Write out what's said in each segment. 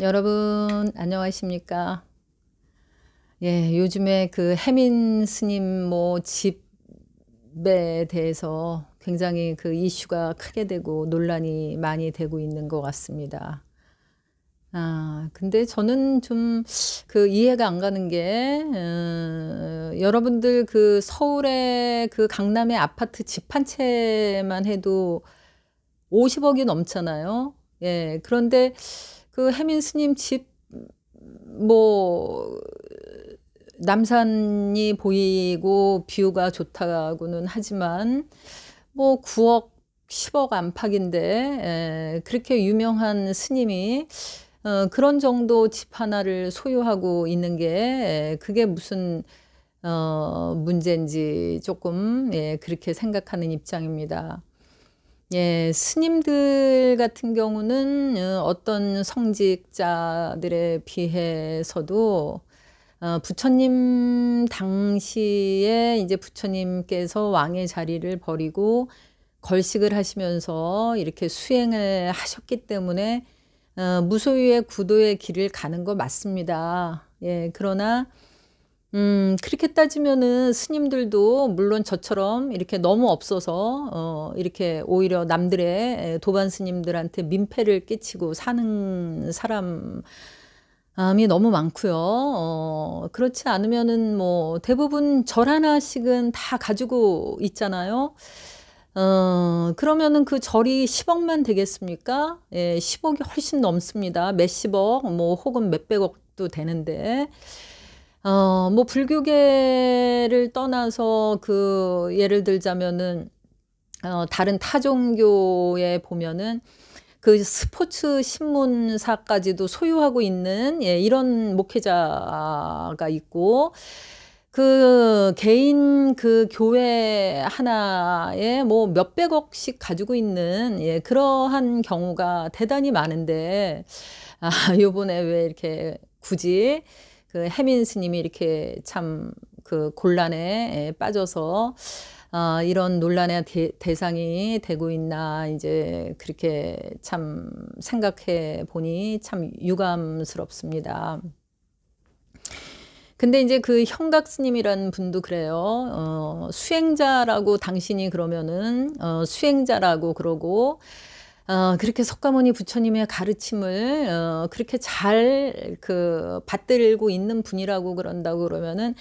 여러분 안녕하십니까? 예, 요즘에 그 해민 스님 뭐 집에 대해서 굉장히 그 이슈가 크게 되고 논란이 많이 되고 있는 것 같습니다. 아, 근데 저는 좀 그 이해가 안 가는 게 어, 여러분들 그 서울의 그 강남의 아파트 집 한 채만 해도 50억이 넘잖아요. 예, 그런데 그 해민 스님 집 뭐 남산이 보이고 뷰가 좋다고는 하지만 뭐 9억 10억 안팎인데 에, 예, 그렇게 유명한 스님이 어, 그런 정도 집 하나를 소유하고 있는 게 에, 예, 그게 무슨 어, 문제인지 조금 예, 그렇게 생각하는 입장입니다. 예, 스님들 같은 경우는 어, 어떤 성직자들에 비해서도 어, 부처님 당시에 이제 부처님께서 왕의 자리를 버리고 걸식을 하시면서 이렇게 수행을 하셨기 때문에 어, 무소유의 구도의 길을 가는 거 맞습니다. 예, 그러나 음, 그렇게 따지면은 스님들도 물론 저처럼 이렇게 너무 없어서 어, 이렇게 오히려 남들의 도반 스님들한테 민폐를 끼치고 사는 사람 암이 너무 많고요. 어, 그렇지 않으면은 뭐 대부분 절 하나씩은 다 가지고 있잖아요. 어, 그러면은 그 절이 10억만 되겠습니까? 예, 10억이 훨씬 넘습니다. 몇십억, 뭐 혹은 몇백억도 되는데. 어, 뭐 불교계를 떠나서 그 예를 들자면은 어, 다른 타종교에 보면은 그 스포츠 신문사까지도 소유하고 있는 예, 이런 목회자가 있고 그 개인 그 교회 하나에 뭐 몇백억씩 가지고 있는 예, 그러한 경우가 대단히 많은데 아, 요번에 왜 이렇게 굳이 그 해민 스님이 이렇게 참 그 곤란에 예, 빠져서 어, 이런 논란의 대, 상이 되고 있나 이제 그렇게 참 생각해 보니 참 유감스럽습니다. 근데 이제 그 형각 스님이란 분도 그래요. 어, 수행자라고 당신이 그러면은 어, 수행자라고 그러고 어, 그렇게 석가모니 부처님의 가르침을 어, 그렇게 잘 그 받들고 있는 분이라고 그런다고 그러면은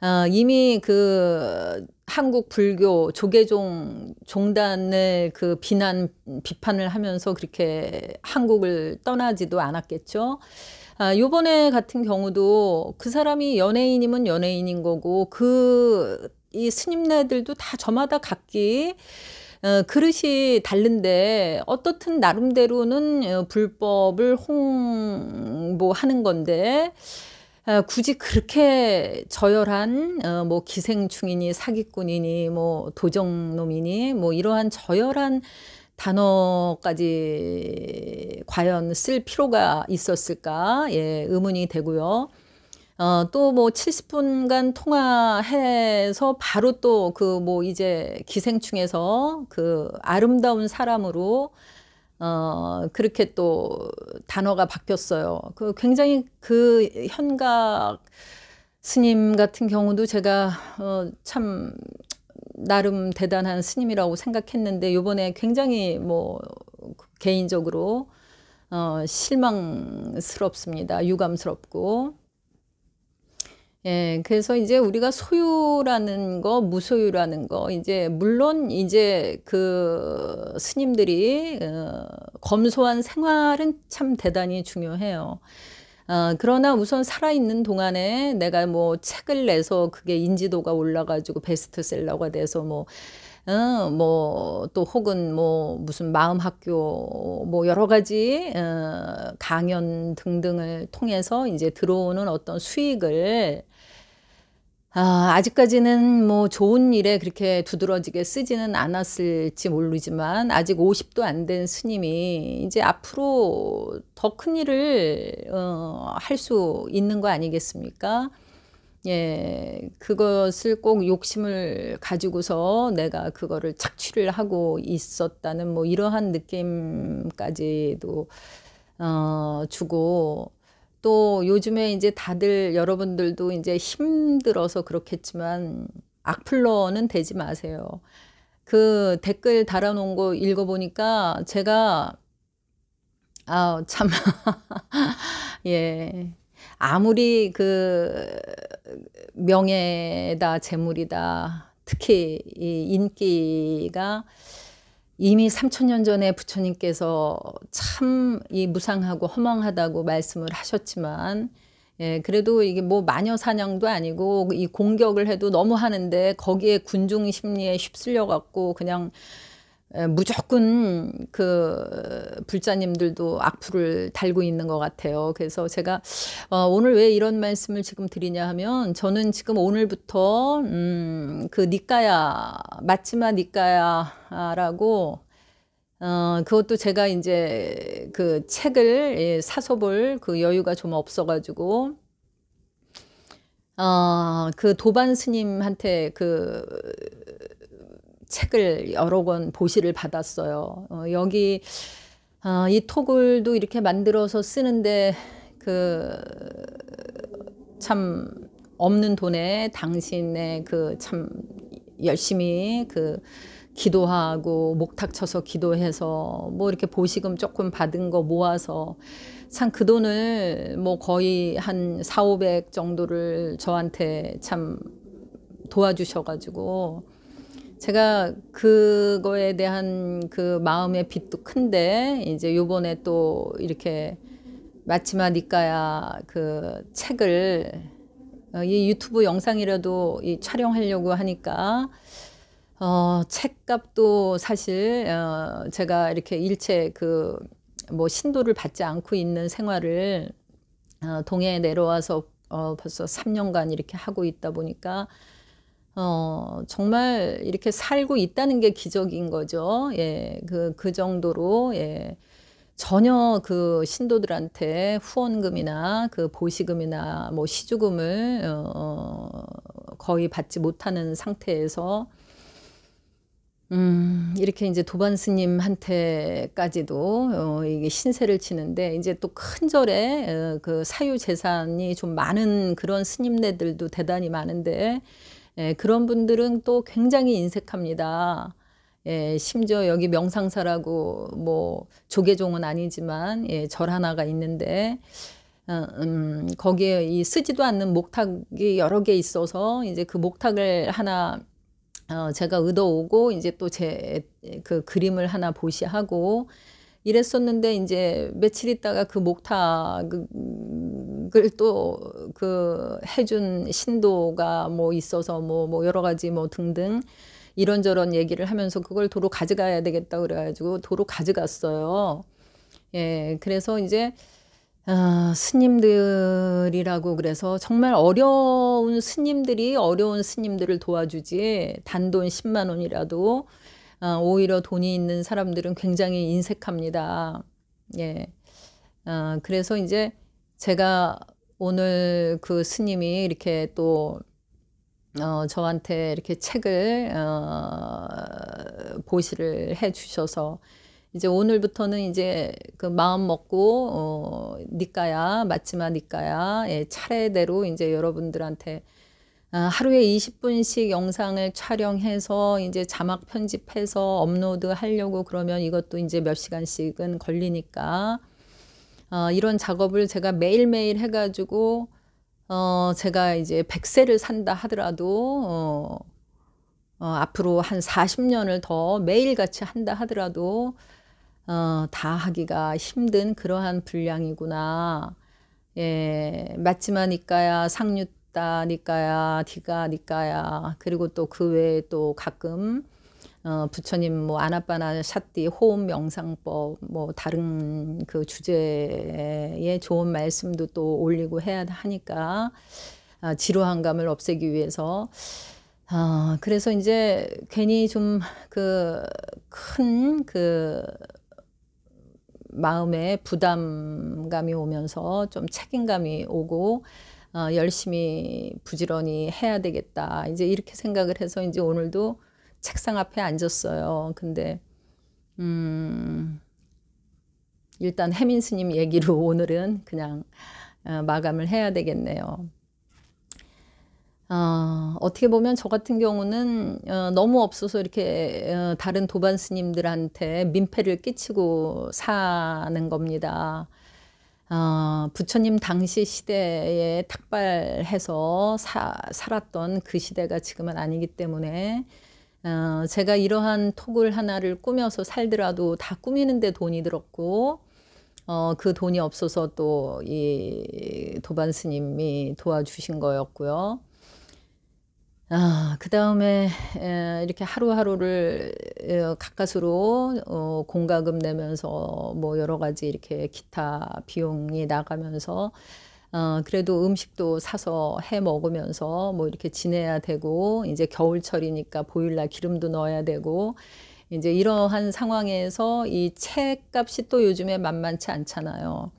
어, 이미 그 한국 불교 조계종 종단을 그 비난 비판을 하면서 그렇게 한국을 떠나지도 않았겠죠. 아, 요번에 같은 경우도 그 사람이 연예인이면 연예인인 거고 그 이 스님네들도 다 저마다 각기 어, 그릇이 다른데 어떻든 나름대로는 어, 불법을 홍보하는 건데 어, 굳이 그렇게 저열한 어, 뭐 기생충이니 사기꾼이니 뭐 도정놈이니 뭐 이러한 저열한 단어까지 과연 쓸 필요가 있었을까 예 의문이 되고요. 어, 또 뭐 70분간 통화해서 바로 또 그 뭐 이제 기생충에서 그 아름다운 사람으로 어, 그렇게 또 단어가 바뀌었어요. 그 굉장히 그 현각 스님 같은 경우도 제가 어, 참 나름 대단한 스님이라고 생각했는데 요번에 굉장히 뭐 개인적으로 어, 실망스럽습니다. 유감스럽고 예, 그래서 이제 우리가 소유라는 거, 무소유라는 거, 이제, 물론 이제 그 스님들이, 어, 검소한 생활은 참 대단히 중요해요. 어, 그러나 우선 살아있는 동안에 내가 뭐 책을 내서 그게 인지도가 올라가지고 베스트셀러가 돼서 뭐, 어, 뭐또 혹은 뭐 무슨 마음 학교 뭐 여러 가지 어, 강연 등등을 통해서 이제 들어오는 어떤 수익을 아, 아직까지는 뭐 좋은 일에 그렇게 두드러지게 쓰지는 않았을지 모르지만 아직 50도 안 된 스님이 이제 앞으로 더 큰 일을 어, 할 수 있는 거 아니겠습니까? 예, 그것을 꼭 욕심을 가지고서 내가 그거를 착취를 하고 있었다는 뭐 이러한 느낌까지도 어, 주고 또 요즘에 이제 다들 여러분들도 이제 힘들어서 그렇겠지만 악플러는 되지 마세요. 그 댓글 달아놓은 거 읽어보니까 제가 아 참 예. 아무리 그 명예다 재물이다 특히 이 인기가 이미 3 0 0 0년 전에 부처님께서 참 이 무상하고 허망하다고 말씀을 하셨지만 예, 그래도 이게 뭐 마녀 사냥도 아니고 이 공격을 해도 너무 하는데 거기에 군중 심리에 휩쓸려 갖고 그냥 무조건 그 불자님들도 악플을 달고 있는 것 같아요. 그래서 제가 어, 오늘 왜 이런 말씀을 지금 드리냐 하면 저는 지금 오늘부터 음그 니까야 맞지마 니까야라고 어, 그것도 제가 이제 그 책을 예, 사서 볼 그 여유가 좀 없어가지고 어, 그 도반 스님한테 그 책을 여러 권 보시를 받았어요. 어, 여기 어, 이 토글도 이렇게 만들어서 쓰는데 그 참 없는 돈에 당신의 그 참 열심히 그 기도하고 목탁 쳐서 기도해서 뭐 이렇게 보시금 조금 받은 거 모아서 참 그 돈을 뭐 거의 한 4, 500 정도를 저한테 참 도와주셔가지고 제가 그거에 대한 그 마음의 빛도 큰데 이제 요번에 또 이렇게 마치마 니까야 그 책을 어, 이 유튜브 영상이라도 이 촬영하려고 하니까 어 책값도 사실 어 제가 이렇게 일체 그 뭐 신도를 받지 않고 있는 생활을 어 동해에 내려와서 어 벌써 3년간 이렇게 하고 있다 보니까 어, 정말 이렇게 살고 있다는 게 기적인 거죠. 예, 그, 그 정도로, 예. 전혀 그 신도들한테 후원금이나 그 보시금이나 뭐 시주금을, 어, 어 거의 받지 못하는 상태에서, 음, 이렇게 이제 도반 스님한테까지도, 어, 이게 신세를 치는데, 이제 또 큰 절에 어, 그 사유 재산이 좀 많은 그런 스님네들도 대단히 많은데, 예, 그런 분들은 또 굉장히 인색합니다. 예, 심지어 여기 명상사라고 뭐 조계종은 아니지만 예, 절 하나가 있는데 어, 음, 거기에 이 쓰지도 않는 목탁이 여러 개 있어서 이제 그 목탁을 하나 어, 제가 얻어오고 이제 또 제 그 그림을 하나 보시하고 이랬었는데 이제 며칠 있다가 그 목탁 그걸 또 그 해준 신도가 뭐 있어서 뭐, 뭐 여러 가지 뭐 등등 이런저런 얘기를 하면서 그걸 도로 가져가야 되겠다 그래가지고 도로 가져갔어요. 예, 그래서 이제 어, 스님들이라고 그래서 정말 어려운 스님들이 어려운 스님들을 도와주지 단돈 10만 원이라도 아, 오히려 돈이 있는 사람들은 굉장히 인색합니다. 예. 아, 그래서 이제 제가 오늘 그 스님이 이렇게 또 어, 저한테 이렇게 책을 어, 보시를 해 주셔서 이제 오늘부터는 이제 그 마음 먹고 어, 니까야 맞지만 니까야 예, 차례대로 이제 여러분들한테 아, 하루에 20분씩 영상을 촬영해서 이제 자막 편집해서 업로드 하려고 그러면 이것도 이제 몇 시간씩은 걸리니까 어, 이런 작업을 제가 매일매일 해가지고 어, 제가 이제 100세를 산다 하더라도 어, 어, 앞으로 한 40년을 더 매일같이 한다 하더라도 어, 다 하기가 힘든 그러한 분량이구나. 예, 맞지만 니까야 상류 따니까야 디가 니까야 그리고 또 그 외에 또 가끔 어, 부처님 뭐 아나빠나 샷띠 호흡 명상법 뭐 다른 그 주제에 좋은 말씀도 또 올리고 해야 하니까 아, 지루한 감을 없애기 위해서 아, 그래서 이제 괜히 좀 그 큰그 그 마음에 부담감이 오면서 좀 책임감이 오고 어, 열심히 부지런히 해야 되겠다. 이제 이렇게 생각을 해서 이제 오늘도 책상 앞에 앉았어요. 근데 음 일단 해민 스님 얘기로 오늘은 그냥 어, 마감을 해야 되겠네요. 어, 어떻게 보면 저 같은 경우는 어, 너무 없어서 이렇게 어, 다른 도반 스님들한테 민폐를 끼치고 사는 겁니다. 어, 부처님 당시 시대에 탁발해서 사, 살았던 그 시대가 지금은 아니기 때문에 어, 제가 이러한 톡을 하나를 꾸며서 살더라도 다 꾸미는데 돈이 들었고 어, 그 돈이 없어서 또 이 도반 스님이 도와주신 거였고요. 아, 그 다음에 이렇게 하루하루를 에, 어, 가까스로 어, 공과금 내면서 뭐 여러 가지 이렇게 기타 비용이 나가면서 어, 그래도 음식도 사서 해 먹으면서 뭐 이렇게 지내야 되고 이제 겨울철이니까 보일러 기름도 넣어야 되고 이제 이러한 상황에서 이 책값이 또 요즘에 만만치 않잖아요.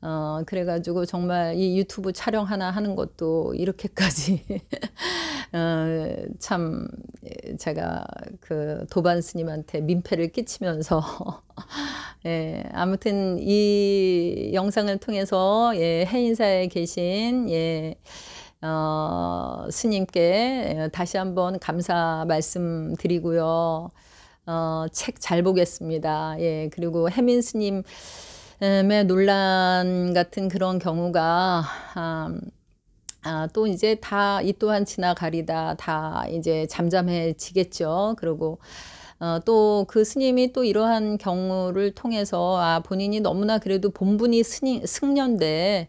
어, 그래가지고 정말 이 유튜브 촬영 하나 하는 것도 이렇게까지 어, 참 예, 제가 그 도반 스님한테 민폐를 끼치면서 예, 아무튼 이 영상을 통해서 예, 해인사에 계신 예, 어, 스님께 예, 다시 한번 감사 말씀드리고요. 어, 책 잘 보겠습니다. 예, 그리고 해민 스님의 논란 같은 그런 경우가 아, 아, 또 이제 다 이 또한 지나가리다 다 이제 잠잠해지겠죠. 그리고 어, 또 그 스님이 또 이러한 경우를 통해서 아 본인이 너무나 그래도 본분이 스님, 승려인데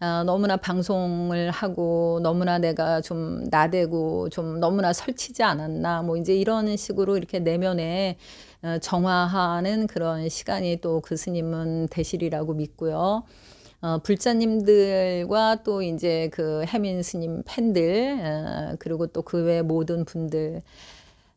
어, 너무나 방송을 하고 너무나 내가 좀 나대고 좀 너무나 설치지 않았나 뭐 이제 이런 식으로 이렇게 내면에 어, 정화하는 그런 시간이 또 그 스님은 되시리라고 믿고요. 어, 불자님들과 또 이제 그 해민 스님 팬들 어, 그리고 또 그 외 모든 분들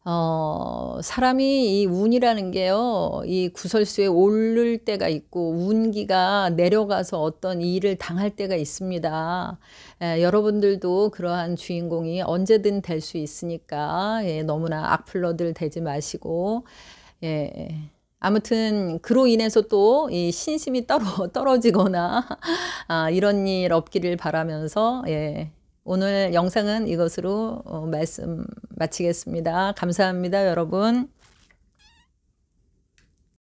어, 사람이 이 운이라는 게요, 이 구설수에 오를 때가 있고, 운기가 내려가서 어떤 일을 당할 때가 있습니다. 예, 여러분들도 그러한 주인공이 언제든 될 수 있으니까, 예, 너무나 악플러들 되지 마시고, 예, 예. 아무튼 그로 인해서 또 이 신심이 떨어, 떨어지거나 아, 이런 일 없기를 바라면서 예, 오늘 영상은 이것으로 어, 말씀 마치겠습니다. 감사합니다, 여러분.